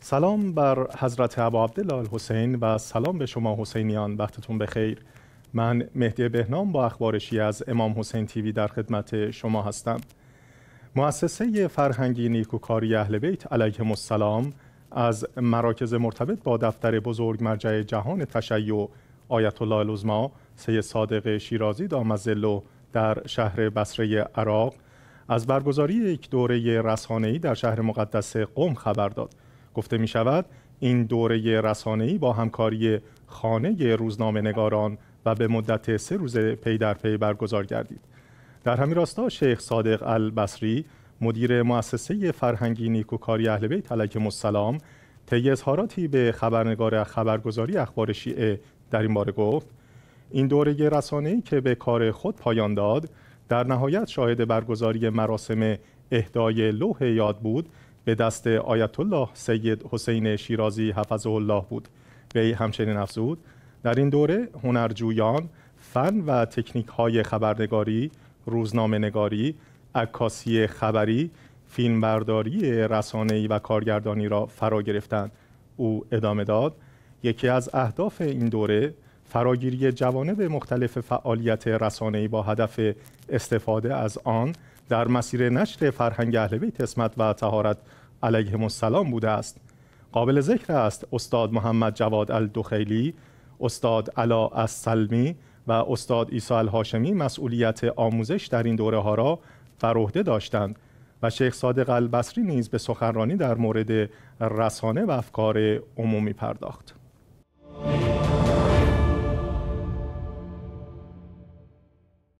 سلام بر حضرت عبا عبدالال حسین و سلام به شما حسینیان وقتتون بخیر من مهدی بهنام با اخبارشی از امام حسین تیوی در خدمت شما هستم مؤسسه فرهنگی نیکوکاری اهل بیت علیه السلام از مراکز مرتبط با دفتر بزرگ مرجع جهان تشیع آیت الله العظما سی صادق شیرازی دامزلو در شهر بصره عراق از برگزاری یک دوره رسانه‌ای در شهر مقدس قم خبر داد گفته می شود این دوره رسانه‌ای با همکاری خانه روزنامه و به مدت سه روز پی در پی برگزار گردید. در همین راستا شیخ صادق البصری مدیر مؤسسه فرهنگی نیکوکاری اهل بیت علیهم السلام طی اظهاراتی به خبرنگار خبرگزاری اخبار شیعه در این باره گفت این دوره رسانه‌ای که به کار خود پایان داد در نهایت شاهد برگزاری مراسم اهدای لوح یاد بود به دست آیت الله سید حسین شیرازی حفظه الله بود وی همچنین افزود در این دوره هنرجویان فن و تکنیک های خبرنگاری روزنامه نگاری عکاسی خبری فیلمبرداری رسانه‌ای و کارگردانی را فرا گرفتند او ادامه داد یکی از اهداف این دوره فراگیری به مختلف فعالیت رسانه‌ای با هدف استفاده از آن در مسیر نشر فرهنگ اهل بیت اسمت و تهارت علیهم السلام بوده است قابل ذکر است استاد محمد جواد الدخیلی استاد علا السلمی و استاد عیسی الهاشمی مسئولیت آموزش در این دوره ها را بر عهده داشتند و شیخ صادق البصری نیز به سخنرانی در مورد رسانه و افکار عمومی پرداخت